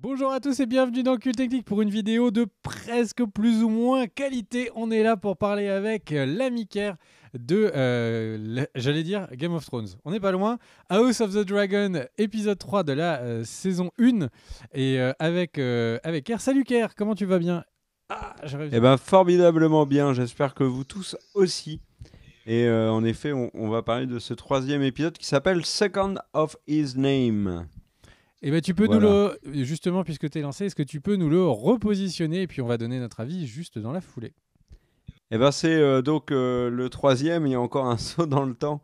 Bonjour à tous et bienvenue dans Q-Technique pour une vidéo de presque plus ou moins qualité. On est là pour parler avec Kerr de, euh, j'allais dire, Game of Thrones. On n'est pas loin. House of the Dragon, épisode 3 de la euh, saison 1. Et euh, avec, avec Salut Kerr, comment tu vas bien ah, Eh bien, formidablement bien, j'espère que vous tous aussi. Et en effet, on va parler de ce troisième épisode qui s'appelle Second of His Name. Et eh bien tu peux nous le. Justement, puisque tu es lancé, est-ce que tu peux nous le repositionner Et puis, on va donner notre avis juste dans la foulée. Et eh ben, c'est euh, donc euh, le troisième. Il y a encore un saut dans le temps.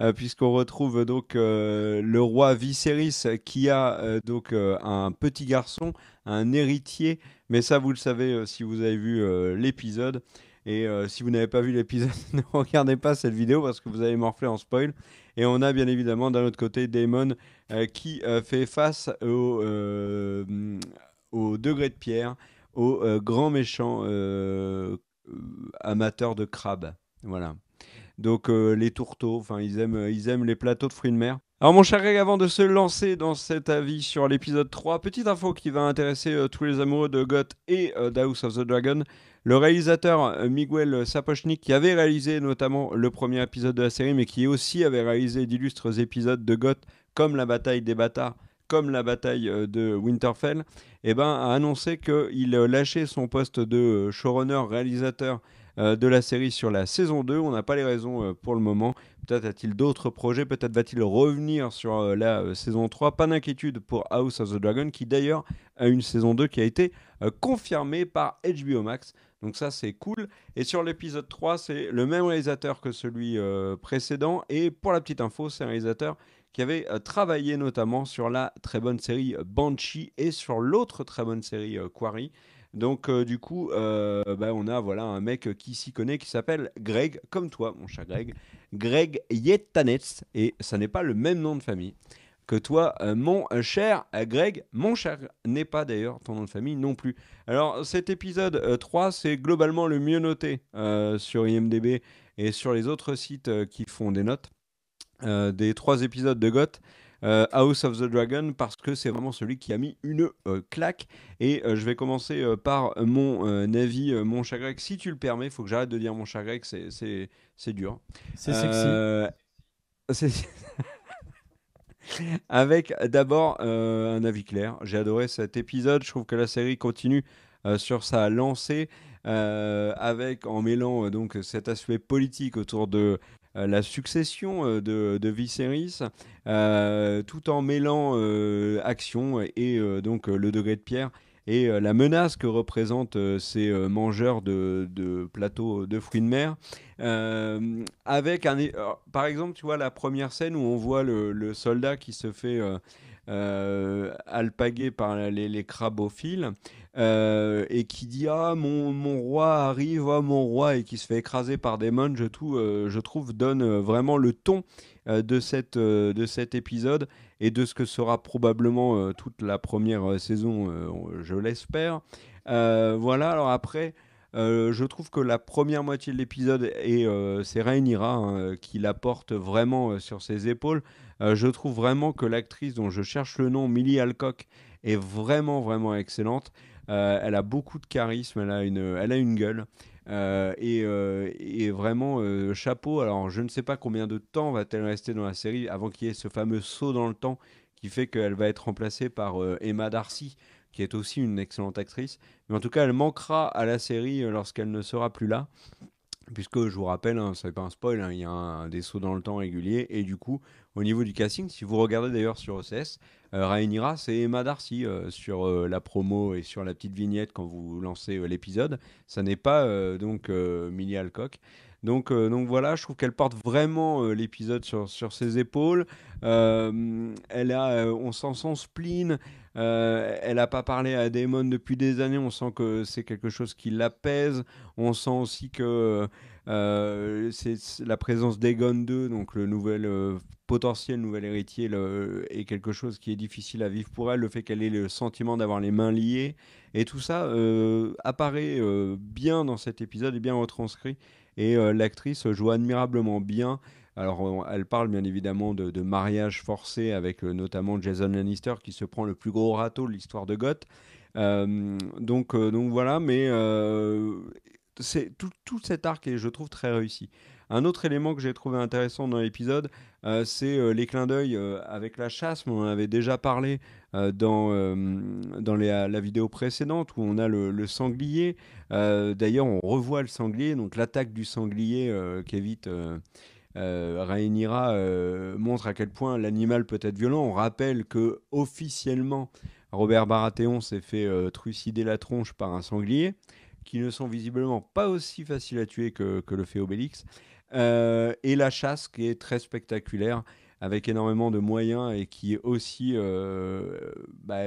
Euh, puisqu'on retrouve donc le roi Viserys qui a donc un petit garçon, un héritier, mais ça vous le savez si vous avez vu l'épisode, et euh, si vous n'avez pas vu l'épisode, ne regardez pas cette vidéo parce que vous allez morfler en spoil. Et on a bien évidemment d'un autre côté Damon euh, qui euh, fait face au, au, degré de pierre, au grand méchant amateur de crabes. Voilà. Donc les tourteaux, enfin ils aiment, ils aiment les plateaux de fruits de mer. Alors mon cher Greg, avant de se lancer dans cet avis sur l'épisode 3, petite info qui va intéresser tous les amoureux de Goth et d'House of the Dragon. Le réalisateur euh, Miguel Sapochnik, qui avait réalisé notamment le premier épisode de la série, mais qui aussi avait réalisé d'illustres épisodes de Goth, comme La bataille des bâtards, comme la bataille euh, de Winterfell, eh ben, a annoncé qu'il euh, lâchait son poste de showrunner, réalisateur de la série sur la saison 2. On n'a pas les raisons pour le moment. Peut-être a-t-il d'autres projets, peut-être va-t-il revenir sur la saison 3. Pas d'inquiétude pour House of the Dragon, qui d'ailleurs a une saison 2 qui a été confirmée par HBO Max. Donc ça, c'est cool. Et sur l'épisode 3, c'est le même réalisateur que celui euh, précédent. Et pour la petite info, c'est un réalisateur qui avait euh, travaillé notamment sur la très bonne série euh, Banshee et sur l'autre très bonne série Quarry. Donc du coup, bah, on a voilà un mec qui s'y connaît qui s'appelle Greg, comme toi, mon cher Greg, Greg Yetanets, et ça n'est pas le même nom de famille que toi, euh, mon euh, cher euh, Greg, mon cher n'est pas d'ailleurs ton nom de famille non plus. Alors cet épisode 3, c'est globalement le mieux noté sur IMDB et sur les autres sites qui font des notes. des trois épisodes de Goth. House of the Dragon parce que c'est vraiment celui qui a mis une claque et je vais commencer par mon avis mon Greg. si tu le permets faut que j'arrête de dire mon Greg, c'est dur c'est sexy c'est Avec d'abord euh, un avis clair. J'ai adoré cet épisode. Je trouve que la série continue euh, sur sa lancée, euh, avec en mêlant donc cet aspect politique autour de la succession de, de Viserys, tout en mêlant action et donc le degré de pierre et euh, la menace que représentent euh, ces euh, mangeurs de, plateaux de fruits de mer. avec un, par exemple, tu vois la première scène où on voit le, soldat qui se fait euh, alpaguer par les, crabophiles et qui dit ah mon, mon roi arrive ah mon roi et qui se fait écraser par des monstres je, tout, je trouve donne vraiment le ton de, cette, de cet épisode et de ce que sera probablement euh, toute la première euh, saison, euh, je l'espère. voilà, alors après, je trouve que la première moitié de l'épisode, et c'est Rainira hein, qui la porte vraiment sur ses épaules, je trouve vraiment que l'actrice dont je cherche le nom, Millie Alcock, est vraiment, vraiment excellente. elle a beaucoup de charisme, elle une, elle a une gueule. Euh, euh, et, vraiment, euh, chapeau. Alors, je ne sais pas combien de temps va-t-elle rester dans la série avant qu'il y ait ce fameux saut dans le temps qui fait qu'elle va être remplacée par Emma Darcy, qui est aussi une excellente actrice. Mais en tout cas, elle manquera à la série lorsqu'elle ne sera plus là. Puisque je vous rappelle, hein, ce n'est pas un spoil, hein, il y a des sauts dans le temps réguliers. Et du coup, au niveau du casting, si vous regardez d'ailleurs sur OCS, euh, Rhaenyra, c'est Emma Darcy euh, sur euh, la promo et sur la petite vignette quand vous lancez euh, l'épisode. Ça n'est pas donc Millie Alcock. Donc, donc voilà, je trouve qu'elle porte vraiment l'épisode sur, ses épaules. elle a, on sent son spleen. Euh, elle n'a pas parlé à Damon depuis des années. On sent que c'est quelque chose qui l'apaise. On sent aussi que euh, c'est la présence d'Egon 2, donc le nouvel euh, potentiel nouvel héritier, est quelque chose qui est difficile à vivre pour elle. Le fait qu'elle ait le sentiment d'avoir les mains liées. Et tout ça apparaît bien dans cet épisode et bien retranscrit. Et l'actrice joue admirablement bien. Alors, elle parle bien évidemment de, mariage forcé avec euh, notamment Jason Lannister qui se prend le plus gros râteau de l'histoire de Goth. Euh, donc, euh, donc voilà, mais c'est tout, cet arc est, je trouve, très réussi. Un autre élément que j'ai trouvé intéressant dans l'épisode, c'est les clins d'œil avec la chasse. On en avait déjà parlé dans, dans la vidéo précédente où on a le, sanglier. D'ailleurs, on revoit le sanglier, donc l'attaque du sanglier qui évite... Euh, euh, montre à quel point l'animal peut être violent. On rappelle que officiellement, Robert Baratheon s'est fait euh, trucider la tronche par un sanglier, qui ne sont visiblement pas aussi faciles à tuer que, le fait Obélix. Euh, et la chasse qui est très spectaculaire, avec énormément de moyens et qui aussi bah,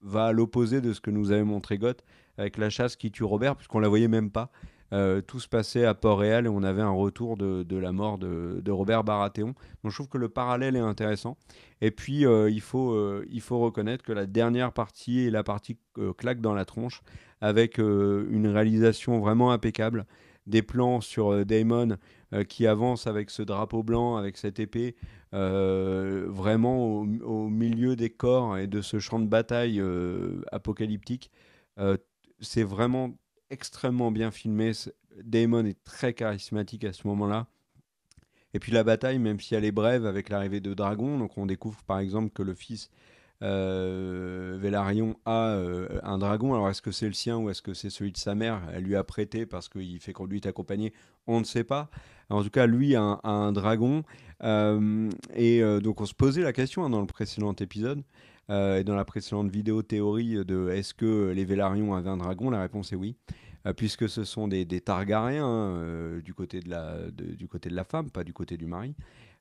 va à l'opposé de ce que nous avait montré Goth, avec la chasse qui tue Robert, puisqu'on la voyait même pas. Euh, tout se passait à Port-Réal et on avait un retour de, la mort de, Robert Baratheon. Donc je trouve que le parallèle est intéressant. Et puis euh, il, faut, euh, il faut reconnaître que la dernière partie est la partie claque dans la tronche avec une réalisation vraiment impeccable des plans sur Damon qui avance avec ce drapeau blanc, avec cette épée, vraiment au, milieu des corps et de ce champ de bataille apocalyptique. c'est vraiment extrêmement bien filmé. Damon est très charismatique à ce moment-là. Et puis la bataille, même si elle est brève, avec l'arrivée de Dragon, donc on découvre par exemple que le fils euh, Vélarion a euh, un dragon. Alors est-ce que c'est le sien ou est-ce que c'est celui de sa mère Elle lui a prêté parce qu'il fait conduite accompagnée. On ne sait pas. en tout cas, lui a un, dragon. Euh, et euh, donc on se posait la question hein, dans le précédent épisode. et dans la précédente vidéo théorie de est-ce que les Vélarions avaient un dragon, la réponse est oui. Euh, puisque ce sont des, Targaryens hein, euh, du, côté de la, femme, pas du côté du mari.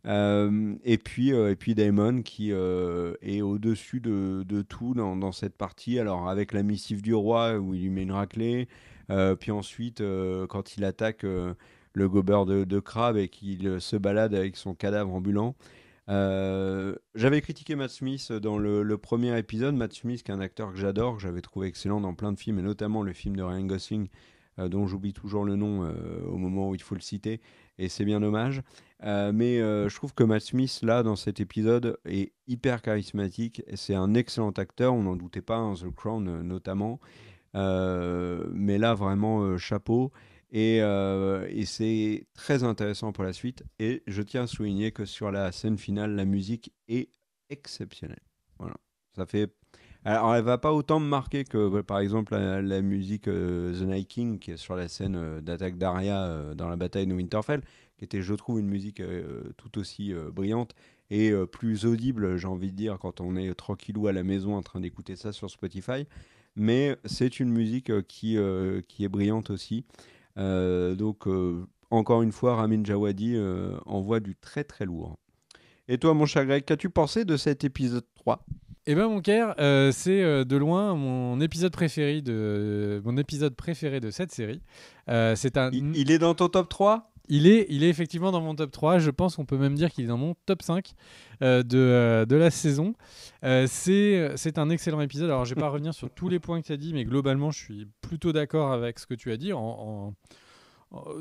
Euh, et puis, Daemon qui est au-dessus de, tout dans, cette partie. Alors avec la missive du roi où il lui met une raclée, puis ensuite quand il attaque le gobeur de, de crabe et qu'il se balade avec son cadavre ambulant, euh, j'avais critiqué Matt Smith dans le, premier épisode. Matt Smith, qui est un acteur que j'adore, que j'avais trouvé excellent dans plein de films, et notamment le film de Ryan Gosling, euh, dont j'oublie toujours le nom euh, au moment où il faut le citer, et c'est bien dommage. mais je trouve que Matt Smith, là, dans cet épisode, est hyper charismatique. C'est un excellent acteur, on n'en doutait pas, hein, The Crown notamment. mais là, vraiment, chapeau. Euh, et, c'est très intéressant pour la suite. Et je tiens à souligner que sur la scène finale, la musique est exceptionnelle. Voilà. Ça fait. Alors, elle va pas autant me marquer que, par exemple, la, musique euh, The Night King, qui est sur la scène euh, d'attaque d'Aria dans la bataille de Winterfell, qui était, je trouve, une musique tout aussi brillante et plus audible, j'ai envie de dire, quand on est tranquillou à la maison en train d'écouter ça sur Spotify. Mais c'est une musique qui, qui est brillante aussi. Euh, donc, euh, encore une fois, Ramin Jawadi euh, envoie du très très lourd. Et toi, mon cher Greg, qu'as-tu pensé de cet épisode 3 eh bien mon cher c'est de loin mon épisode préféré de mon épisode préféré de cette série. c'est il, est dans ton top 3 il est, il est effectivement dans mon top 3. Je pense qu'on peut même dire qu'il est dans mon top 5 euh, de, euh, de, la saison. Euh, c'est un excellent épisode. Alors, je vais pas revenir sur tous les points que tu as dit, mais globalement, je suis plutôt d'accord avec ce que tu as dit. En,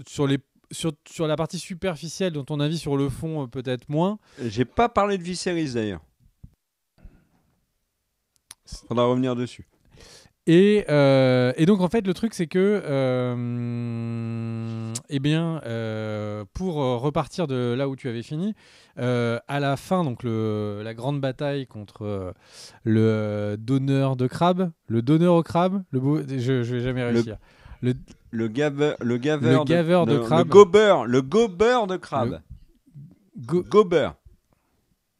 sur, les, sur, sur, la partie superficielle, dont ton avis sur le fond, euh, peut-être moins. J'ai pas parlé de Viserys d'ailleurs. On va revenir dessus. Et, et, donc, en fait, le truc, c'est que eh bien, euh, pour euh, repartir de là où tu avais fini, euh, à la fin, donc la grande bataille contre le donneur de crabe, le donneur au crabe, le je, ne vais jamais réussir. Le, le, de, le gobeur, de crabe, gober.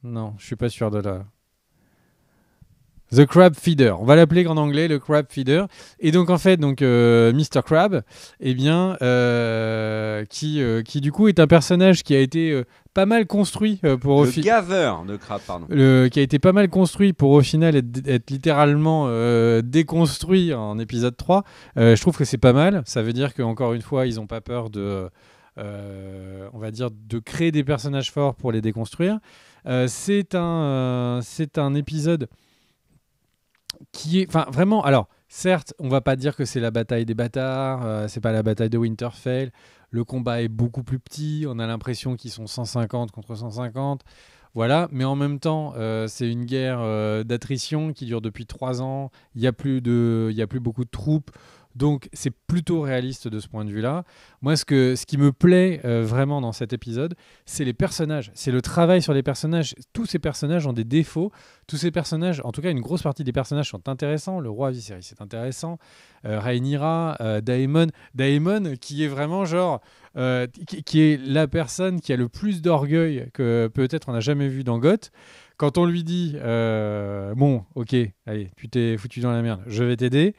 Non, je suis pas sûr de la. The Crab Feeder. On va l'appeler en anglais le Crab Feeder. Et donc en fait, donc euh, Mr Crab, eh bien, euh, qui, euh, qui du coup est un personnage qui a été pas mal construit pour le gaveur de crabe pardon le, qui a été pas mal construit pour au final être, littéralement déconstruit en épisode 3 je trouve que c'est pas mal ça veut dire qu'encore une fois ils ont pas peur de on va dire de créer des personnages forts pour les déconstruire c'est un c'est un épisode qui est, enfin vraiment, alors certes, on va pas dire que c'est la bataille des bâtards, euh, c'est pas la bataille de Winterfell. Le combat est beaucoup plus petit, on a l'impression qu'ils sont 150 contre 150. Voilà, mais en même temps, euh, c'est une guerre euh, d'attrition qui dure depuis trois ans. Il n'y a, plus de, y a plus beaucoup de troupes. Donc c'est plutôt réaliste de ce point de vue-là. Moi, ce, que, ce qui me plaît euh, vraiment dans cet épisode, c'est les personnages, c'est le travail sur les personnages. Tous ces personnages ont des défauts. Tous ces personnages, en tout cas une grosse partie des personnages sont intéressants. Le roi Viserys c'est intéressant. Euh, Rhaenyra, euh, Daemon. Daemon qui est vraiment genre... Euh, qui, est la personne qui a le plus d'orgueil que peut-être on n'a jamais vu dans Goth quand on lui dit bon ok allez tu t'es foutu dans la merde je vais t'aider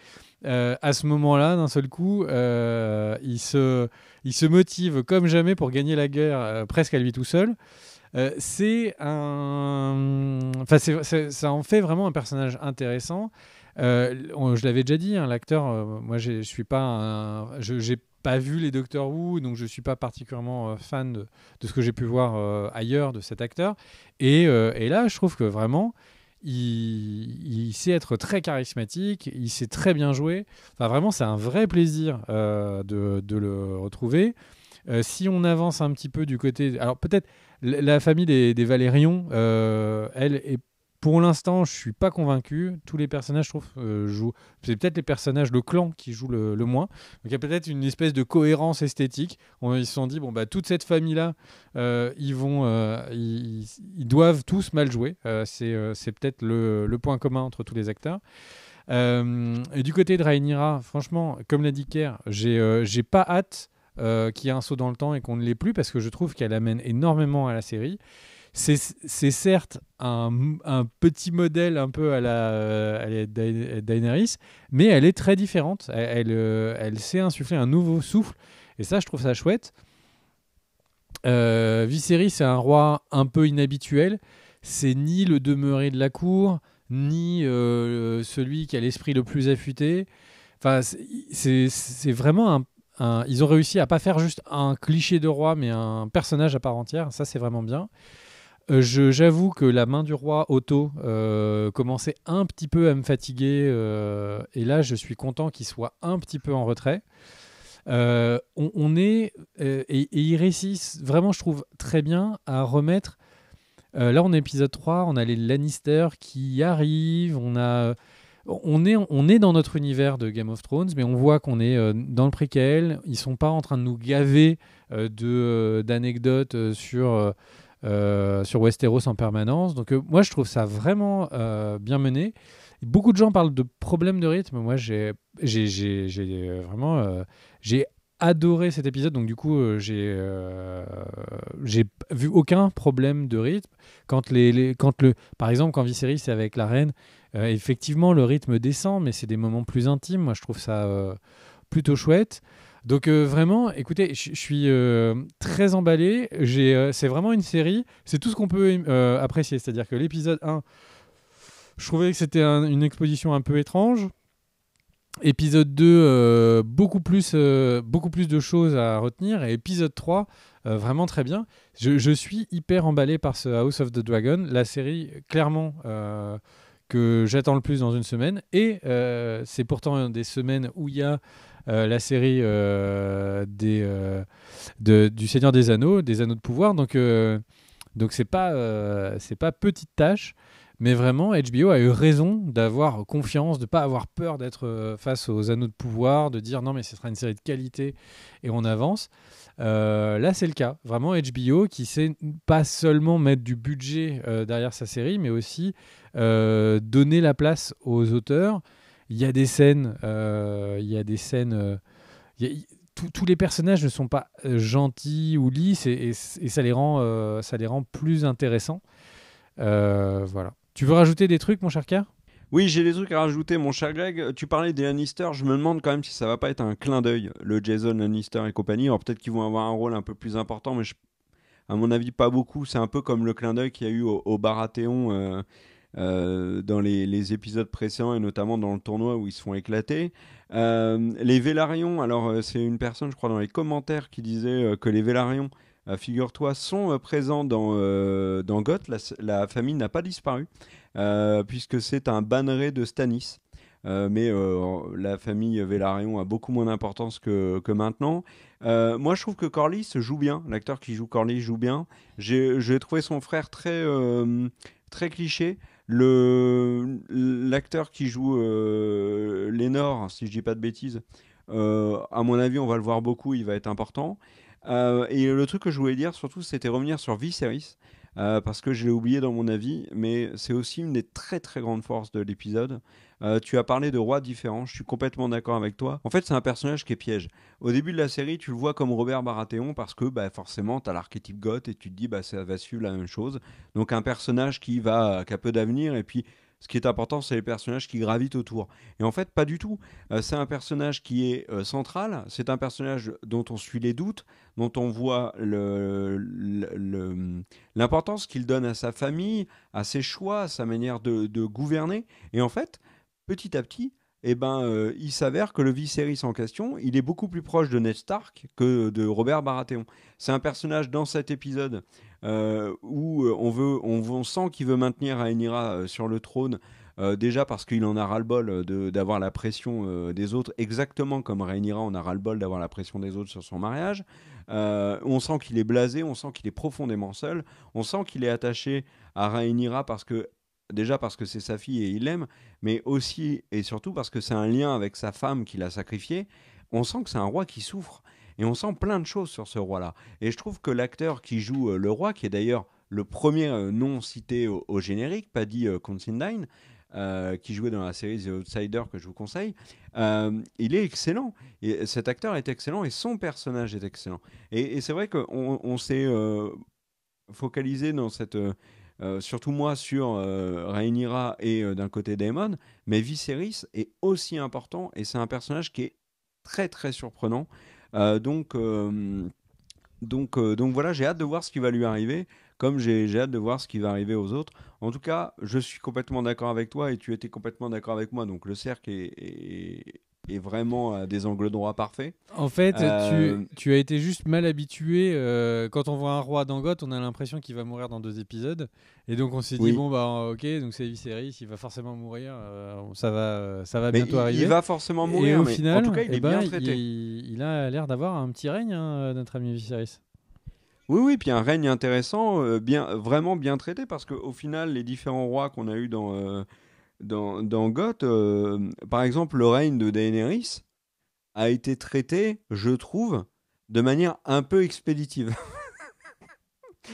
euh, à ce moment-là, d'un seul coup, euh, il, se, il se motive comme jamais pour gagner la guerre euh, presque à lui tout seul. c'est un. Enfin, ça en fait vraiment un personnage intéressant. je l'avais déjà dit, hein, l'acteur, moi je suis pas J'ai pas vu les Doctor Who, donc je suis pas particulièrement fan de, ce que j'ai pu voir ailleurs de cet acteur. Et, et, là, je trouve que vraiment, il, il sait être très charismatique, il sait très bien jouer. Enfin, vraiment, c'est un vrai plaisir euh, de, le retrouver. Euh, si on avance un petit peu du côté. Alors, peut-être la famille des, des Valérions, euh, elle est pour l'instant, je suis pas convaincu. Tous les personnages, je trouve, euh, jouent. C'est peut-être les personnages, le clan qui joue le, moins. il y a peut-être une espèce de cohérence esthétique. ils se sont dit, bon, bah, toute cette famille-là, euh, euh, ils, ils, doivent tous mal jouer. c'est peut-être le, point commun entre tous les acteurs. et du côté de Rhaenyra, franchement, comme l'a dit Kerr, j'ai pas hâte qu'il y ait un saut dans le temps et qu'on ne l'ait plus parce que je trouve qu'elle amène énormément à la série c'est certes un, petit modèle un peu à la, euh, Daenerys, mais elle est très différente. Elle, elle, euh, sait insuffler un nouveau souffle, et ça, je trouve ça chouette. Euh, Viserys, c'est un roi un peu inhabituel. C'est ni le demeuré de la cour, ni euh, celui qui a l'esprit le plus affûté. Enfin, c'est vraiment Ils ont réussi à pas faire juste un cliché de roi, mais un personnage à part entière. Ça, c'est vraiment bien. Euh, j'avoue que la main du roi Otto euh, commençait un petit peu à me fatiguer euh, et là je suis content qu'il soit un petit peu en retrait. On, est et, il réussit vraiment je trouve très bien à remettre. là on est épisode 3, on a les Lannister qui arrivent, on a on est, on est dans notre univers de Game of Thrones, mais on voit qu'on est dans le préquel. Ils sont pas en train de nous gaver de d'anecdotes sur euh, sur Westeros en permanence. Donc euh, moi, je trouve ça vraiment euh, bien mené. Beaucoup de gens parlent de problèmes de rythme. Moi, j'ai vraiment j'ai adoré cet épisode, donc du coup, j'ai vu aucun problème de rythme. le, par exemple, quand Viserys est avec la reine, effectivement, le rythme descend, mais c'est des moments plus intimes. Moi, je trouve ça plutôt chouette. Donc euh, vraiment, écoutez, je suis euh, très emballé. Euh, c'est vraiment une série. C'est tout ce qu'on peut apprécier. C'est-à-dire que l'épisode 1, je trouvais que c'était une exposition un peu étrange. Épisode 2, beaucoup, plus, beaucoup plus de choses à retenir. épisode 3, vraiment très bien. Je, suis hyper emballé par ce House of the Dragon. La série, clairement que j'attends le plus dans une semaine. Et c'est pourtant des semaines où il y a euh, la série euh, euh, du Seigneur des Anneaux, des Anneaux de Pouvoir. Donc, donc c'est pas, c'est pas petite tâche. Mais vraiment, HBO a eu raison d'avoir confiance, de ne pas avoir peur d'être face aux anneaux de pouvoir, de dire non mais ce sera une série de qualité et on avance. là, c'est le cas. Vraiment, HBO qui sait pas seulement mettre du budget derrière sa série, mais aussi donner la place aux auteurs, il y a des scènes, euh, il y a des scènes. Euh, tous les personnages ne sont pas euh, gentils ou lisses et, ça, les rend, ça les rend plus intéressants. voilà. Tu veux rajouter des trucs, mon cher Car oui, j'ai des trucs à rajouter, mon cher Greg. Tu parlais des Lannister, je me demande quand même si ça va pas être un clin d'œil, le Jason Lannister et compagnie. Alors peut-être qu'ils vont avoir un rôle un peu plus important, mais à mon avis, pas beaucoup. C'est un peu comme le clin d'œil qu'il y a eu au, Baratheon. Euh, dans les, épisodes précédents et notamment dans le tournoi où ils se font éclater. Euh, les Vélarions, alors euh, c'est une personne, je crois, dans les commentaires qui disait que les Vélarions, figure-toi, sont présents dans, dans Goth. La, famille n'a pas disparu, puisque c'est un banneret de Stanis. mais la famille Vélarion a beaucoup moins d'importance que, que, maintenant. moi, je trouve que Corlys joue bien. L'acteur qui joue Corlys joue bien. J'ai trouvé son frère très, très cliché. Le l'acteur qui joue euh, si je dis pas de bêtises, euh, à mon avis, on va le voir beaucoup, il va être important. Euh, et le truc que je voulais dire surtout, c'était revenir sur v euh, parce que je l'ai oublié dans mon avis, mais c'est aussi une des très très grandes forces de l'épisode. Euh, tu as parlé de rois différents, je suis complètement d'accord avec toi. En fait, c'est un personnage qui est piège. Au début de la série, tu le vois comme Robert Baratheon parce que bah, forcément, tu as l'archétype goth et tu te dis bah, ça va suivre la même chose. Donc, un personnage qui va qui a peu d'avenir et puis ce qui est important, c'est les personnages qui gravitent autour. Et en fait, pas du tout. Euh, c'est un personnage qui est euh, central, c'est un personnage dont on suit les doutes, dont on voit l'importance qu'il donne à sa famille, à ses choix, à sa manière de, gouverner. Et en fait, petit à petit, eh ben, euh, il s'avère que le Viserys en question, il est beaucoup plus proche de Ned Stark que de Robert Baratheon. C'est un personnage dans cet épisode euh, où euh, on, veut, on, sent qu'il veut maintenir Aenira euh, sur le trône. déjà parce qu'il en a ras-le-bol d'avoir la pression des autres, exactement comme Rhaenyra en a ras-le-bol d'avoir la pression des autres sur son mariage. on sent qu'il est blasé, on sent qu'il est profondément seul, on sent qu'il est attaché à Rhaenyra parce que déjà parce que c'est sa fille et il l'aime, mais aussi et surtout parce que c'est un lien avec sa femme qu'il a sacrifiée. On sent que c'est un roi qui souffre. Et on sent plein de choses sur ce roi-là. Et je trouve que l'acteur qui joue euh, le roi, qui est d'ailleurs le premier euh, nom cité au, générique, Paddy euh, Considine, qui jouait dans la série The Outsider que je vous conseille, il est excellent. Et cet acteur est excellent et son personnage est excellent. Et, c'est vrai qu'on on, s'est focalisé dans cette... surtout moi sur euh, Rhaenyra et d'un côté Daemon, mais Viserys est aussi important et c'est un personnage qui est très très surprenant. Euh, donc, euh, donc, euh, donc voilà, j'ai hâte de voir ce qui va lui arriver comme j'ai hâte de voir ce qui va arriver aux autres. En tout cas, je suis complètement d'accord avec toi et tu étais complètement d'accord avec moi. Donc le cercle est, et vraiment à euh, des angles droits parfaits. En fait, tu, euh, as été juste mal habitué. Euh, quand on voit un roi d'Angotte, on a l'impression qu'il va mourir dans deux épisodes. Et donc on s'est dit, bon, bah ok, donc c'est Viserys, il va forcément mourir. ça va, ça va bientôt il, arriver. Il va forcément mourir. au final, en tout cas, il eh est bien ben, traité. Il, a l'air d'avoir un petit règne, hein, notre ami Viserys. Oui, oui, puis un règne intéressant, bien, vraiment bien traité, parce qu'au final, les différents rois qu'on a eu dans dans, dans Goth, euh, par exemple, le règne de Daenerys a été traité, je trouve, de manière un peu expéditive.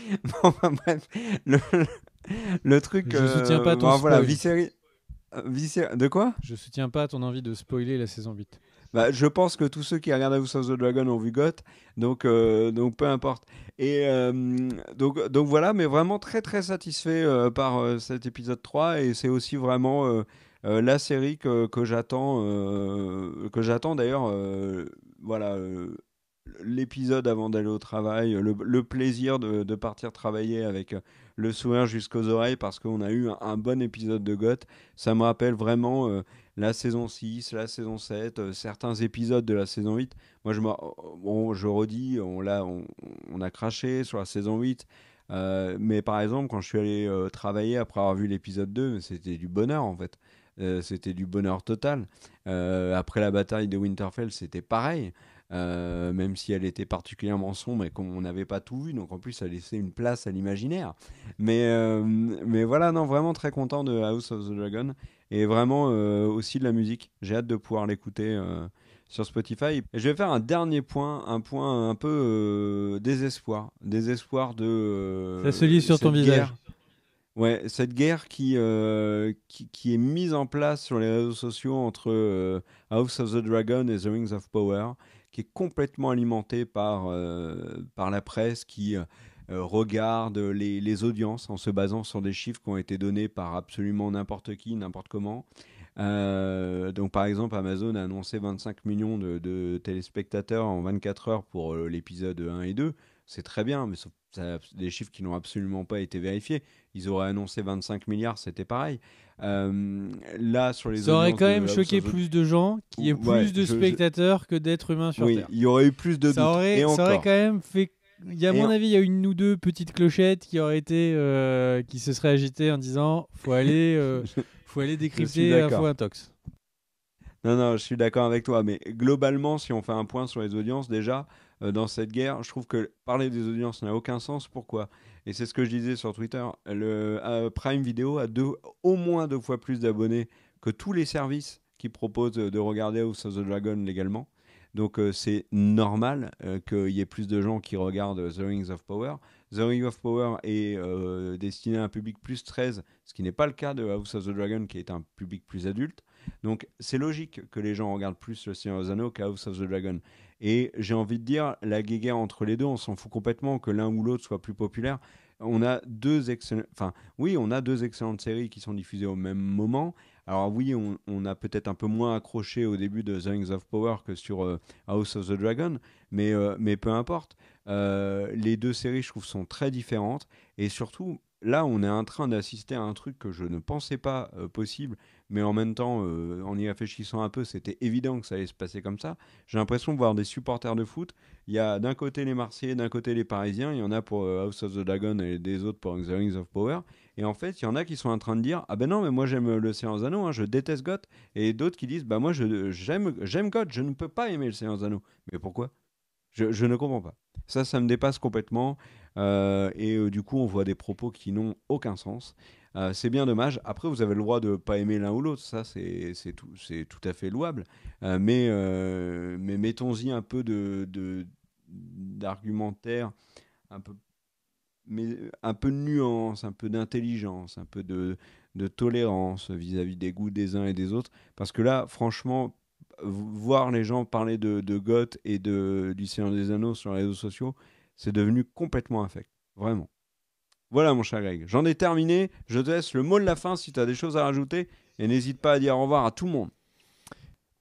le, truc. Je euh, soutiens pas ton voilà, euh, De quoi Je soutiens pas ton envie de spoiler la saison 8. Bah, je pense que tous ceux qui regardent House of the Dragon ont vu Goth, donc, euh, donc peu importe. Et euh, donc, donc voilà, mais vraiment très très satisfait euh, par cet épisode 3 et c'est aussi vraiment la série que, que j'attends, que j'attends d'ailleurs, voilà, l'épisode avant d'aller au travail, le, plaisir de, partir travailler avec le sourire jusqu'aux oreilles parce qu'on a eu un, un, bon épisode de Goth. Ça me rappelle vraiment la saison 6, la saison 7, euh, certains épisodes de la saison 8. Moi, je, bon, euh, je redis, on, on, a craché sur la saison 8. Euh, mais par exemple, quand je suis allé travailler après avoir vu l'épisode 2, c'était du bonheur en fait. c'était du bonheur total. après la bataille de Winterfell, c'était pareil. même si elle était particulièrement sombre et qu'on n'avait pas tout vu, donc en plus ça laissait une place à l'imaginaire. Mais, mais voilà, non, vraiment très content de House of the Dragon et vraiment euh, aussi de la musique. J'ai hâte de pouvoir l'écouter euh, sur Spotify. je vais faire un dernier point, un point un peu euh, désespoir. Désespoir de. Ça se lit sur ton visage. Ouais, cette guerre qui, qui, qui, est mise en place sur les réseaux sociaux entre House of the Dragon et The Rings of Power, qui est complètement alimentée par, par la presse qui euh, regarde les, audiences en se basant sur des chiffres qui ont été donnés par absolument n'importe qui, n'importe comment. Euh, donc par exemple, Amazon a annoncé 25 millions de, téléspectateurs en 24 heures pour euh, l'épisode 1 et 2. C'est très bien, mais ça, des chiffres qui n'ont absolument pas été vérifiés. Ils auraient annoncé 25 milliards, c'était pareil. là, sur les ça aurait quand même choqué plus de gens qu'il y ait plus de spectateurs que d'êtres humains sur oui, Il y aurait eu plus de ça ça aurait quand même fait y a, à mon avis, il y a une ou deux petites clochettes qui auraient été, euh, qui se seraient agitées en disant, faut aller, euh, faut aller décrypter info intox. Non, non, je suis d'accord avec toi, mais globalement, si on fait un point sur les audiences, déjà, euh, dans cette guerre, je trouve que parler des audiences n'a aucun sens. Pourquoi Et c'est ce que je disais sur Twitter, le Prime Video a deux, au moins deux fois plus d'abonnés que tous les services qui proposent de regarder House of the Dragon légalement. Donc euh, c'est normal euh, qu'il y ait plus de gens qui regardent The Rings of Power. The Rings of Power est euh, destiné à un public plus 13, ce qui n'est pas le cas de House of the Dragon, qui est un public plus adulte. Donc c'est logique que les gens regardent plus Le Seigneur des Anneaux qu'House of the Dragon. Et j'ai envie de dire, la guéguerre entre les deux, on s'en fout complètement que l'un ou l'autre soit plus populaire. On a deux enfin oui, on a deux excellentes séries qui sont diffusées au même moment alors oui, on, a peut-être un peu moins accroché au début de The Rings of Power que sur euh, House of the Dragon, mais, euh, peu importe. Euh, les deux séries, je trouve, sont très différentes. Et surtout, là, on est en train d'assister à un truc que je ne pensais pas possible mais en même temps, euh, en y réfléchissant un peu, c'était évident que ça allait se passer comme ça. J'ai l'impression de voir des supporters de foot. Il y a d'un côté les Marseillais, d'un côté les Parisiens, il y en a pour euh, House of the Dragon et des autres pour The Rings of Power. Et en fait, il y en a qui sont en train de dire Ah ben non, mais moi j'aime le Séance des hein, je déteste Goth. Et d'autres qui disent Bah moi j'aime Goth, je ne peux pas aimer le Séance d'Anneau. Mais pourquoi je, ne comprends pas. Ça, ça me dépasse complètement. Euh, et euh, du coup, on voit des propos qui n'ont aucun sens. Euh, c'est bien dommage. Après, vous avez le droit de ne pas aimer l'un ou l'autre, ça c'est tout, tout, à fait louable. mais, mais mettons-y un peu d'argumentaire, de, un peu mais un peu de nuance, un peu d'intelligence, un peu de, de tolérance vis-à-vis des goûts des uns et des autres. Parce que là, franchement, voir les gens parler de, de Goth et de, du Seigneur des Anneaux sur les réseaux sociaux, c'est devenu complètement infect. Vraiment. Voilà, mon cher Greg. J'en ai terminé. Je te laisse le mot de la fin si tu as des choses à rajouter. Et n'hésite pas à dire au revoir à tout le monde.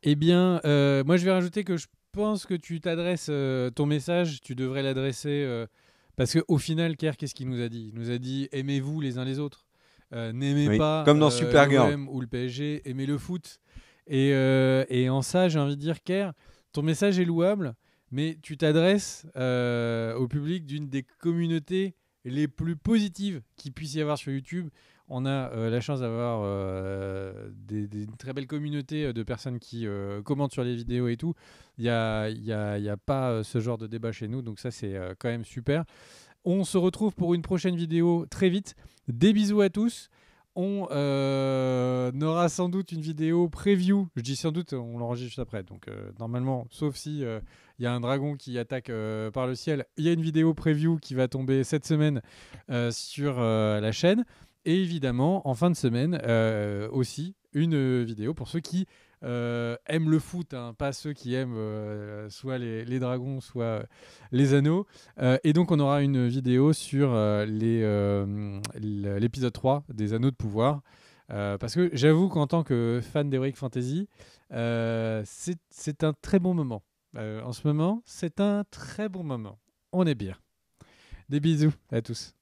Eh bien, euh, moi, je vais rajouter que je pense que tu t'adresses euh, ton message. Tu devrais l'adresser. Euh, parce que au final, Kerr, qu'est-ce qu'il nous a dit Il nous a dit aimez-vous les uns les autres. N'aimez pas comme dans ou le PSG. Aimez le foot. Et, et en ça, j'ai envie de dire, Kerr, ton message est louable mais tu t'adresses euh, au public d'une des communautés les plus positives qu'il puisse y avoir sur YouTube. On a euh, la chance d'avoir euh, des, une très belle communauté de personnes qui commentent sur les vidéos et tout. Il n'y a, pas ce genre de débat chez nous, donc ça c'est quand même super. On se retrouve pour une prochaine vidéo très vite. Des bisous à tous on euh, aura sans doute une vidéo preview. Je dis sans doute, on l'enregistre juste après. Donc euh, normalement, sauf si il euh, y a un dragon qui attaque par le ciel, il y a une vidéo preview qui va tomber cette semaine sur la chaîne. Et évidemment, en fin de semaine aussi, une vidéo pour ceux qui Aime euh, aiment le foot, hein, pas ceux qui aiment euh, soit les, les, dragons, soit euh, les anneaux. et donc on aura une vidéo sur l'épisode 3 des anneaux de pouvoir. parce que j'avoue qu'en tant que fan d'Heroic Fantasy, c'est un très bon moment. en ce moment, c'est un très bon moment. On est bien. Des bisous à tous.